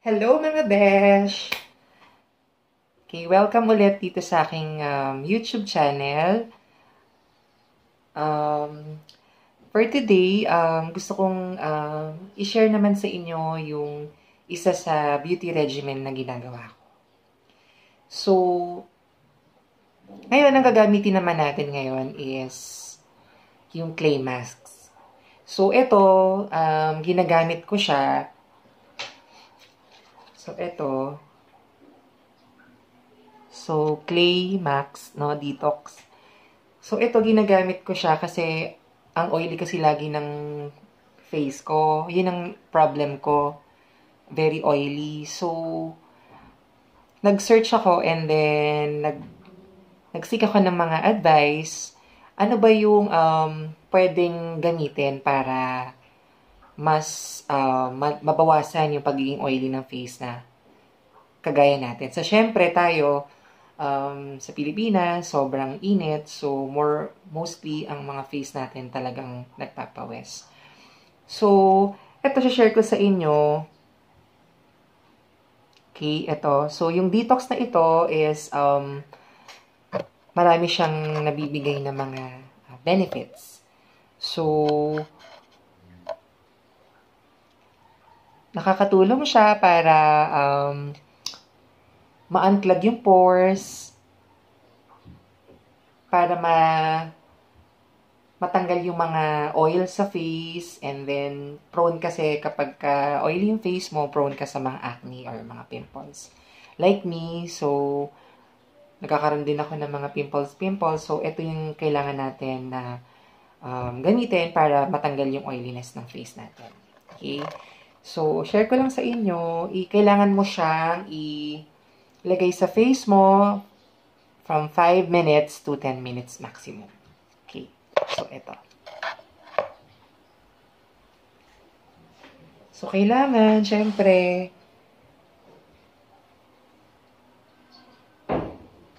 Hello mga besh! Okay, welcome ulit dito sa aking um, YouTube channel. Um, for today, um, gusto kong um, i-share naman sa inyo yung isa sa beauty regimen na ginagawa ko. So, ngayon ang gagamitin naman natin ngayon is yung clay masks. So, ito, um, ginagamit ko siya So, ito. So, Clay Max, no? Detox. So, ito ginagamit ko siya kasi ang oily kasi lagi ng face ko. Yun ang problem ko. Very oily. So, nag-search ako and then nag nagsik ako ng mga advice. Ano ba yung um, pwedeng gamitin para mas uh, mabawasan yung pagiging oily ng face na kagaya natin. So, syempre tayo um, sa Pilipinas, sobrang init. So, more, mostly ang mga face natin talagang nagpapawes. So, eto share ko sa inyo. Okay, eto. So, yung detox na ito is um, marami siyang nabibigay na mga ah, benefits. So, nakakatulong siya para um, ma-unplug yung pores, para ma matanggal yung mga oil sa face and then prone kasi kapag ka oily yung face mo, prone ka sa mga acne or mga pimples. Like me, so nagkakaroon din ako ng mga pimples-pimples. So, ito yung kailangan natin na um, gamitin para matanggal yung oiliness ng face natin. Okay? So, share ko lang sa inyo, i kailangan mo siyang ilagay sa face mo from 5 minutes to 10 minutes maximum. Okay. So, ito. So, kailangan, syempre,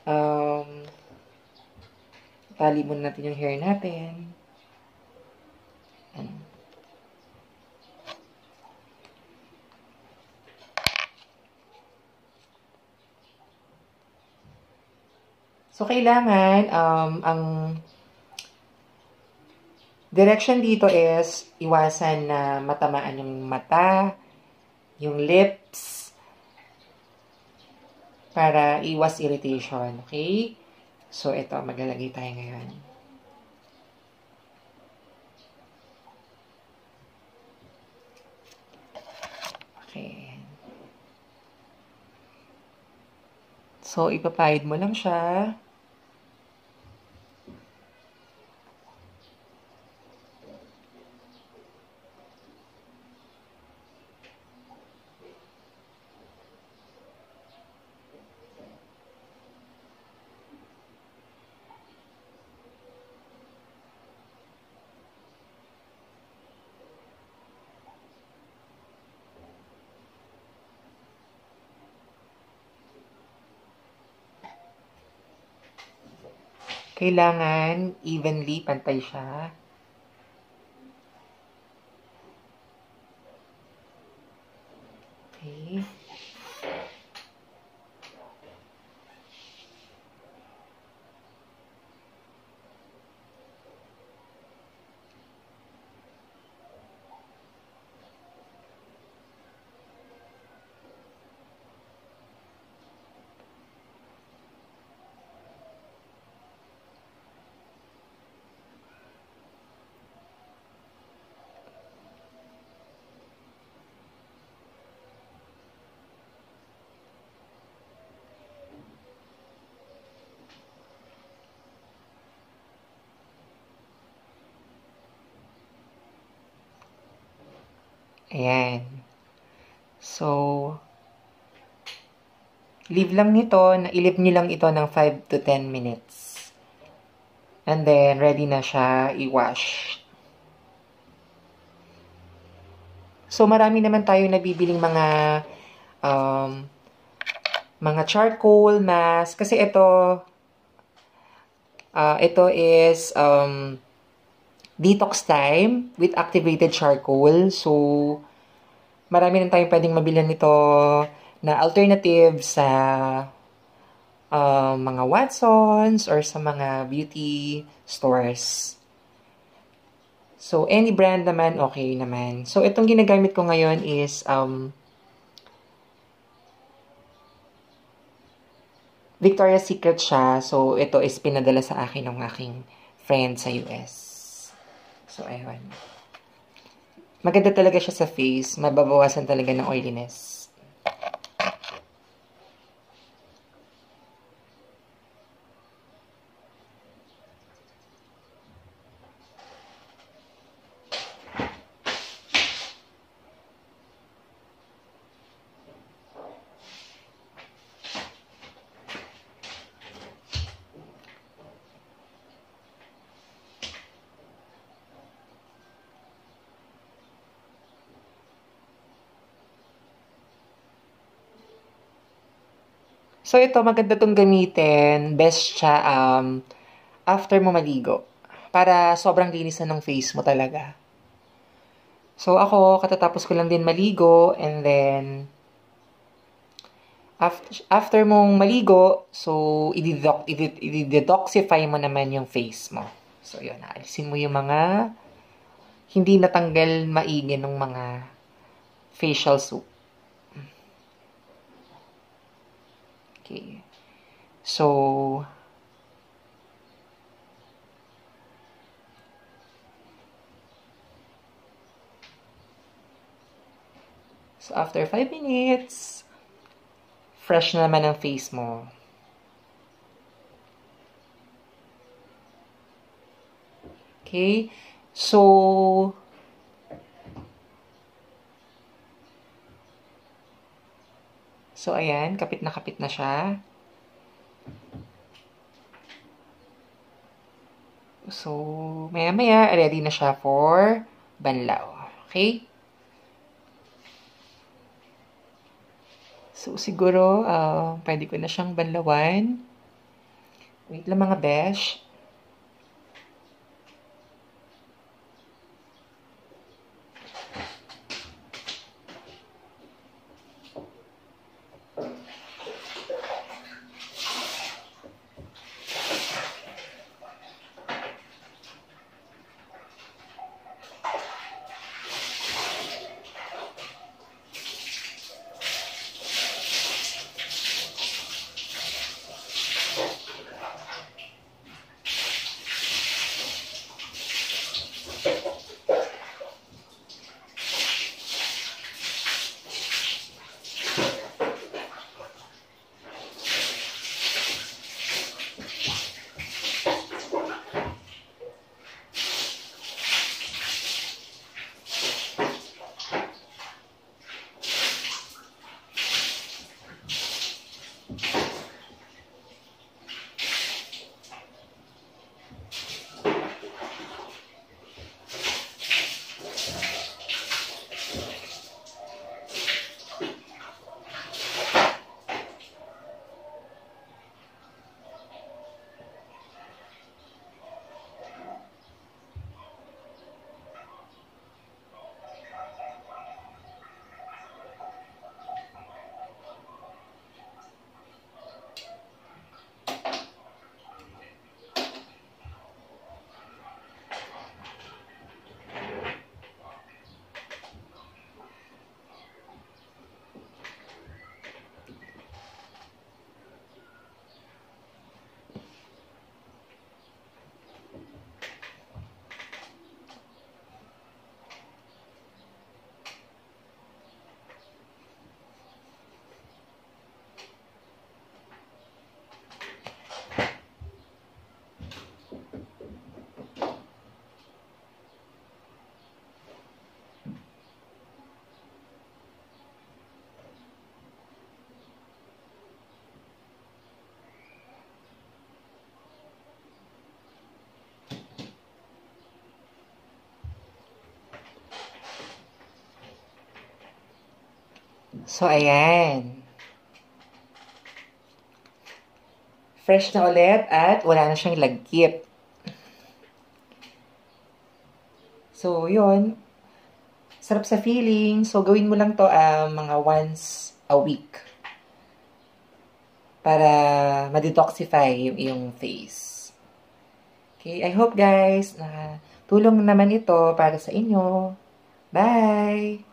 um, tali muna natin yung hair natin. So, kailangan um, ang direction dito is iwasan na matamaan yung mata, yung lips, para iwas irritation. Okay? So, ito, maglalagay tayo ngayon. So, ipapahid mo lang siya. Kailangan evenly pantay siya Ayan. So, leave lang nito, ilip nyo lang ito ng 5 to 10 minutes. And then, ready na siya i-wash. So, marami naman tayo nabibiling mga um, mga charcoal mask. Kasi ito, uh, ito is um, detox time with activated charcoal. So, marami na tayong pwedeng mabilan nito na alternative sa uh, mga Watsons or sa mga beauty stores. So, any brand naman, okay naman. So, itong ginagamit ko ngayon is um, Victoria's Secret siya. So, ito is pinadala sa akin ng aking friend sa US. So, ayun. Maganda talaga siya sa face. Mababawasan talaga ng oiliness. So ito, maganda tong gamitin. Best siya um, after mo maligo. Para sobrang linis ng face mo talaga. So ako, katatapos ko lang din maligo and then after, after mong maligo, so i-detoxify mo naman yung face mo. So yun, naalisin mo yung mga hindi natanggal maigi ng mga facial soap. Okay. So, So, after 5 minutes, fresh na naman ang face mo. Okay? So, So, ayan, kapit na kapit na siya. So, maya-maya, ready na siya for banlaw. Okay? So, siguro, uh, pwede ko na siyang banlawan. Wait lang mga besh. So, ayan. Fresh na ulit at wala na siyang lagkit. So, yun. Sarap sa feeling. So, gawin mo lang to uh, mga once a week. Para ma-detoxify yung iyong face. Okay, I hope guys na tulong naman ito para sa inyo. Bye!